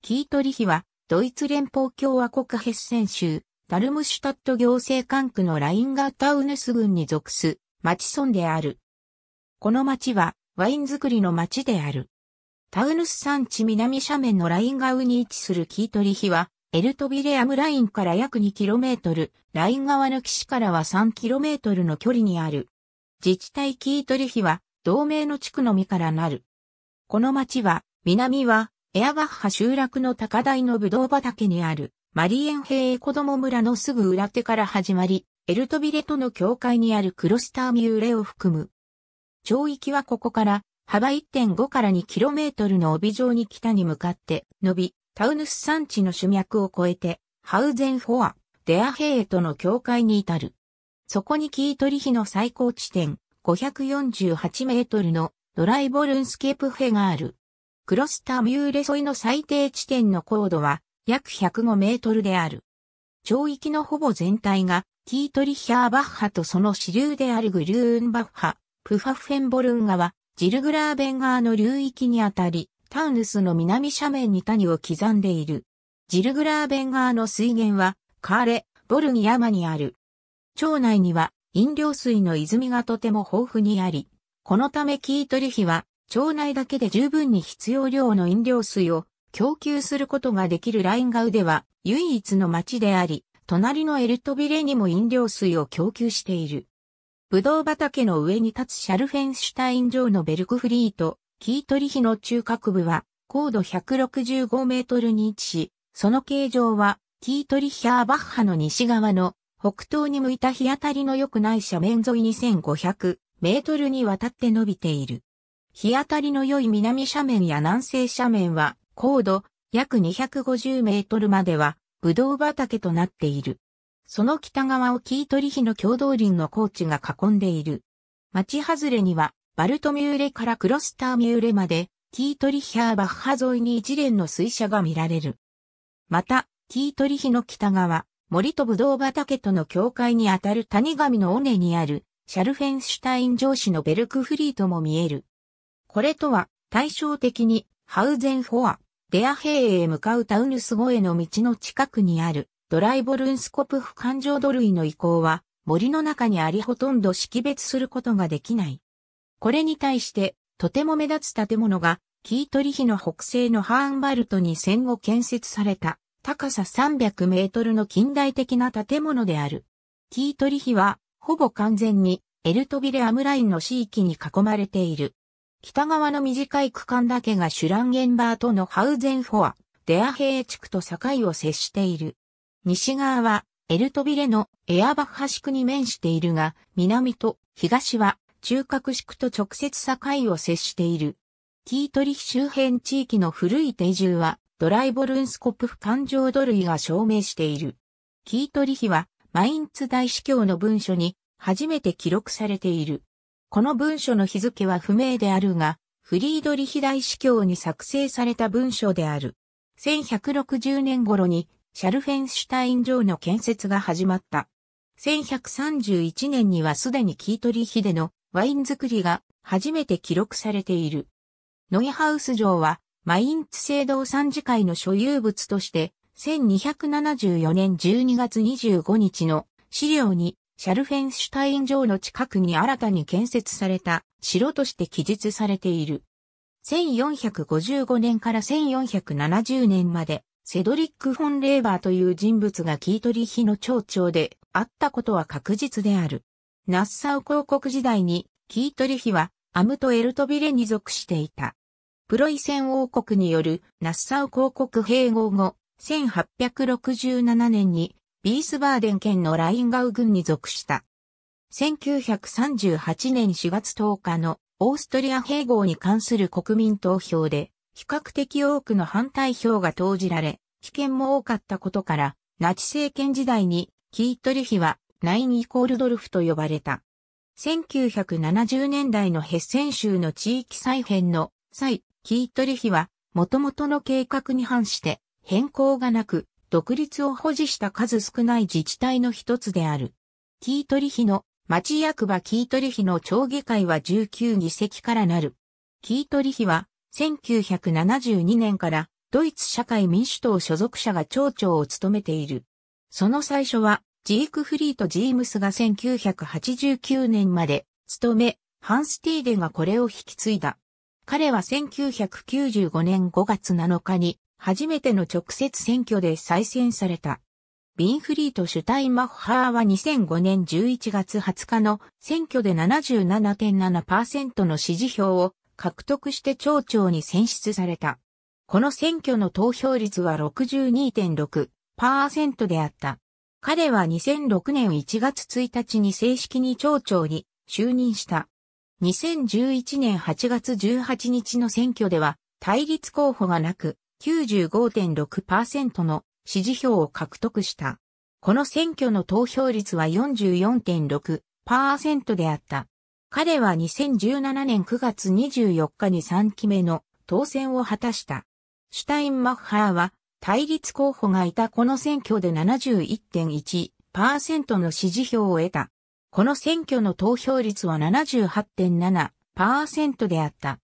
キートリヒは、ドイツ連邦共和国ヘッセン州、ダルムシュタット行政管区のラインガータウネス郡に属す、町村である。この町は、ワイン作りの町である。タウヌス山地南斜面のラインガウに位置するキートリヒは、エルトビレアムラインから約 2km、ライン川の岸からは 3km の距離にある。自治体キートリヒは、同盟の地区のみからなる。この町は、南はエアバッハ集落の高台のブドウ畑にある、マリエン平子供村のすぐ裏手から始まり、エルトビレとの境界にあるクロスターミューレを含む。町域はここから、幅1.5から 2km の帯状に北に向かって、伸び、タウヌス山地の主脈を越えて、ハウゼンフォア、デアヘーとの境界に至る。そこにキートリヒの最高地点、548メートルのドライボルンスケープヘがある。クロスタミューレ沿いの最低地点の高度は約105メートルである。町域のほぼ全体がキートリヒャーバッハとその支流であるグリューンバッハ、プファフェンボルン川、ジルグラーベン川の流域にあたり、タウヌスの南斜面に谷を刻んでいる。ジルグラーベン川の水源は、カーレ、ボルン山にある。町内には飲料水の泉がとても豊富にあり、このためキートリヒは町内だけで十分に必要量の飲料水を供給することができるラインガウでは唯一の町であり、隣のエルトビレにも飲料水を供給している。ブドウ畑の上に立つシャルフェンシュタイン城のベルクフリート、キートリヒの中核部は高度165メートルに位置し、その形状はキートリヒャーバッハの西側の北東に向いた日当たりの良くない斜面沿いに5 0 0メートルにわたって伸びている。日当たりの良い南斜面や南西斜面は、高度約250メートルまでは、ブドウ畑となっている。その北側をキートリヒの共同林の高地が囲んでいる。町外れには、バルトミューレからクロスターミューレまで、キートリヒャーバッハ沿いに一連の水車が見られる。また、キートリヒの北側、森とブドウ畑との境界にあたる谷上の尾根にある、シャルフェンシュタイン城市のベルクフリートも見える。これとは、対照的に、ハウゼンフォア、デアヘイへ向かうタウヌス号への道の近くにある、ドライボルンスコプフ環状土塁の遺構は、森の中にありほとんど識別することができない。これに対して、とても目立つ建物が、キートリヒの北西のハーンバルトに戦後建設された、高さ300メートルの近代的な建物である。キートリヒは、ほぼ完全に、エルトビレアムラインの地域に囲まれている。北側の短い区間だけがシュランゲンバーとのハウゼンフォア、デアヘー地区と境を接している。西側はエルトビレのエアバッハ地区に面しているが、南と東は中核地区と直接境を接している。キートリヒ周辺地域の古い定住は、ドライボルンスコップフ環状土類が証明している。キートリヒは、マインツ大司教の文書に初めて記録されている。この文書の日付は不明であるが、フリードリヒ大司教に作成された文書である。1160年頃にシャルフェンシュタイン城の建設が始まった。1131年にはすでにキートリヒでのワイン作りが初めて記録されている。ノイハウス城はマインツ聖堂参事会の所有物として1274年12月25日の資料にシャルフェンシュタイン城の近くに新たに建設された城として記述されている。1455年から1470年まで、セドリック・フォン・レーバーという人物がキートリヒの町長であったことは確実である。ナッサウ公国時代に、キートリヒはアムト・エルトビレに属していた。プロイセン王国によるナッサウ公国併合後、1867年にビースバーデン県のラインガウ郡に属した。1938年4月10日のオーストリア併合に関する国民投票で、比較的多くの反対票が投じられ、危険も多かったことから、ナチ政権時代にキートリヒはナインイコールドルフと呼ばれた。1970年代のヘッセン州の地域再編の際、キートリヒは、元々の計画に反して変更がなく、独立を保持した数少ない自治体の一つである。キートリヒの町役場キートリヒの町議会は19議席からなる。キートリヒは1972年からドイツ社会民主党所属者が町長を務めている。その最初はジークフリート・ジームスが1989年まで務め、ハンスティーデがこれを引き継いだ。彼は1995年5月7日に初めての直接選挙で再選された。ビンフリート・シュタイマッハーは2005年11月20日の選挙で77.7%の支持票を獲得して町長に選出された。この選挙の投票率は62.6%であった。彼は2006年1月1日に正式に町長に就任した。2011年8月18日の選挙では対立候補がなく95.6%の支持票を獲得した。この選挙の投票率は44.6%であった。彼は2017年9月24日に3期目の当選を果たした。シュタインマッハーは対立候補がいたこの選挙で71.1%の支持票を得た。この選挙の投票率は78.7%であった。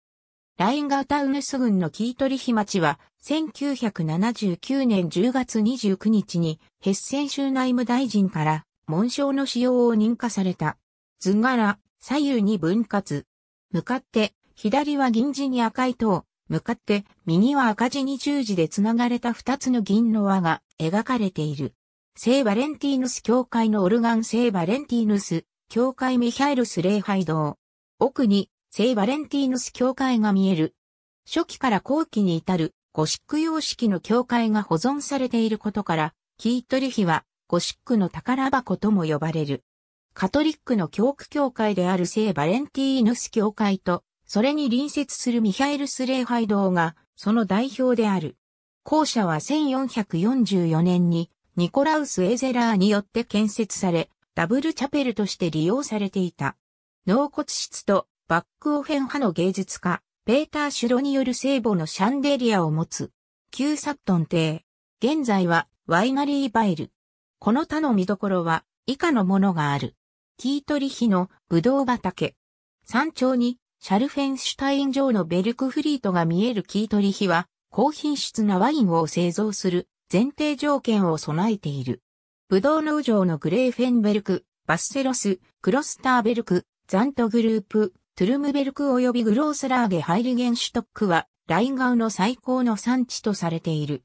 ラインガータウネス軍のキートリヒ町は、1979年10月29日に、ヘッセン州内務大臣から、紋章の使用を認可された。図柄、左右に分割。向かって、左は銀字に赤い塔、向かって、右は赤字に十字で繋がれた二つの銀の輪が描かれている。聖バレンティーヌス教会のオルガン聖バレンティーヌス、教会ミハイルス礼拝堂。奥に、聖バレンティーヌス教会が見える。初期から後期に至るゴシック様式の教会が保存されていることから、キートリヒはゴシックの宝箱とも呼ばれる。カトリックの教区教会である聖バレンティーヌス教会と、それに隣接するミハエルス礼拝堂が、その代表である。校舎は1444年に、ニコラウス・エゼラーによって建設され、ダブルチャペルとして利用されていた。納骨室とバックオフェン派の芸術家、ペーター・シュロによる聖母のシャンデリアを持つ、旧サットン邸。現在は、ワイナリーバイル。この他の見どころは、以下のものがある。キートリヒのブドウ畑。山頂に、シャルフェンシュタイン城のベルクフリートが見えるキートリヒは、高品質なワインを製造する前提条件を備えている。ブドウ農場のグレーフェンベルク、バッセロス、クロスターベルク、ザントグループ、トゥルムベルク及びグロースラーゲハイリゲンシュトックは、ラインガウの最高の産地とされている。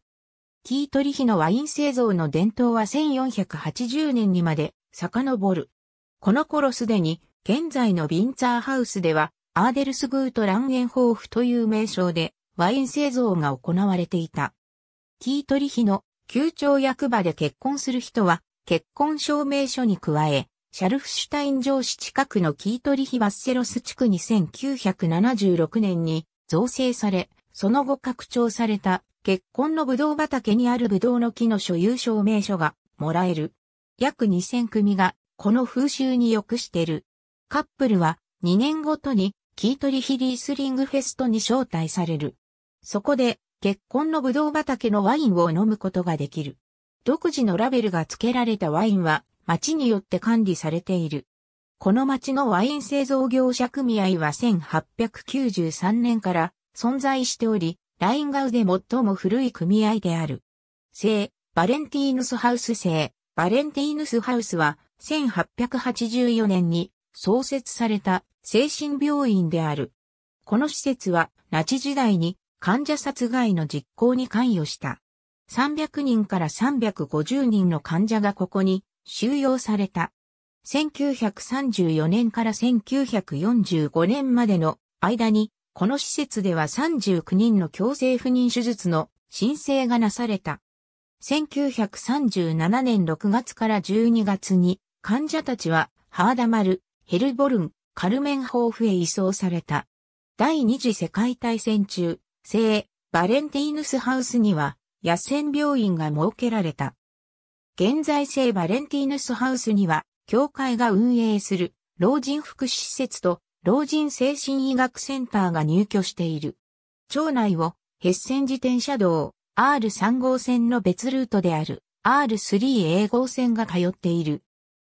キートリヒのワイン製造の伝統は1480年にまで遡る。この頃すでに、現在のビンツァーハウスでは、アーデルスグートランゲンホーフという名称で、ワイン製造が行われていた。キートリヒの、旧町役場で結婚する人は、結婚証明書に加え、シャルフシュタイン城市近くのキートリヒ・バッセロス地区に1976年に造成され、その後拡張された結婚のブドウ畑にあるブドウの木の所有証明書がもらえる。約2000組がこの風習に良くしてる。カップルは2年ごとにキートリヒリースリングフェストに招待される。そこで結婚のブドウ畑のワインを飲むことができる。独自のラベルが付けられたワインは町によって管理されている。この町のワイン製造業者組合は1893年から存在しており、ラインガウで最も古い組合である。聖、バレンティーヌスハウス聖、バレンティーヌスハウスは1884年に創設された精神病院である。この施設は、ナチ時代に患者殺害の実行に関与した。300人から350人の患者がここに収容された。1934年から1945年までの間に、この施設では39人の強制不妊手術の申請がなされた。1937年6月から12月に患者たちはハーダマル、ヘルボルン、カルメンホーフへ移送された。第二次世界大戦中、聖バレンティーヌスハウスには野戦病院が設けられた。現在聖バレンティーヌスハウスには、教会が運営する老人福祉施設と老人精神医学センターが入居している。町内を、ヘッセン自転車道 R3 号線の別ルートである R3A 号線が通っている。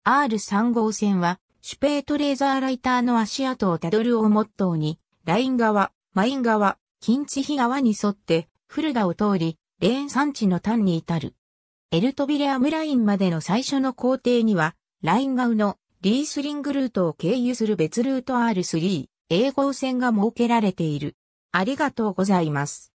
R3 号線は、シュペートレーザーライターの足跡をたどるをモットーに、ライン川、マイン川、近地比川に沿って、フルダを通り、レーン山地の端に至る。エルトビレアムラインまでの最初の工程には、ライン側のリースリングルートを経由する別ルート R3、A 号線が設けられている。ありがとうございます。